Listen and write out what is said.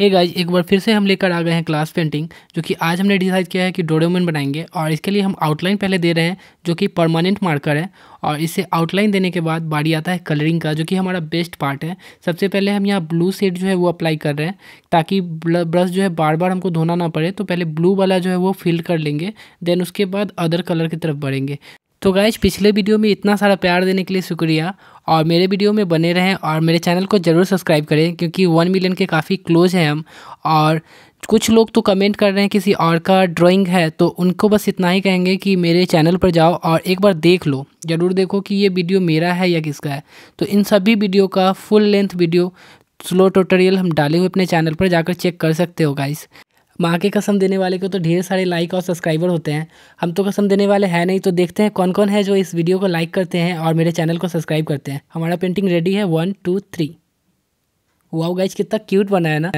हे hey guys एक बार फिर से हम लेकर आ गए हैं क्लास पेंटिंग जो कि आज हमने डिसाइड किया है कि डोरेमोन बनाएंगे और इसके लिए हम आउटलाइन पहले दे रहे हैं जो कि परमानेंट मार्कर है और इसे आउटलाइन देने के बाद बारी आता है कलरिंग का जो कि हमारा बेस्ट पार्ट है सबसे पहले हम यहाँ ब्लू सेड जो है वो अप्लाई कर रहे हैं ताकि ब्रश जो है बार बार हमको धोना ना पड़े तो पहले ब्लू वाला जो है वो फिल कर लेंगे देन उसके बाद अदर कलर की तरफ बढ़ेंगे तो गाइज पिछले वीडियो में इतना सारा प्यार देने के लिए शुक्रिया और मेरे वीडियो में बने रहें और मेरे चैनल को ज़रूर सब्सक्राइब करें क्योंकि वन मिलियन के काफ़ी क्लोज हैं हम और कुछ लोग तो कमेंट कर रहे हैं किसी और का ड्राइंग है तो उनको बस इतना ही कहेंगे कि मेरे चैनल पर जाओ और एक बार देख लो ज़रूर देखो कि ये वीडियो मेरा है या किसका है तो इन सभी वीडियो का full length video slow tutorial हम डाले हुए अपने चैनल पर जाकर चेक कर सकते हो गाइस माँ के कसम देने वाले को तो ढेर सारे लाइक और सब्सक्राइबर होते हैं हम तो कसम देने वाले हैं नहीं तो देखते हैं कौन कौन है जो इस वीडियो को लाइक करते हैं और मेरे चैनल को सब्सक्राइब करते हैं हमारा पेंटिंग रेडी है one two three wow guys कितना क्यूट बनाया ना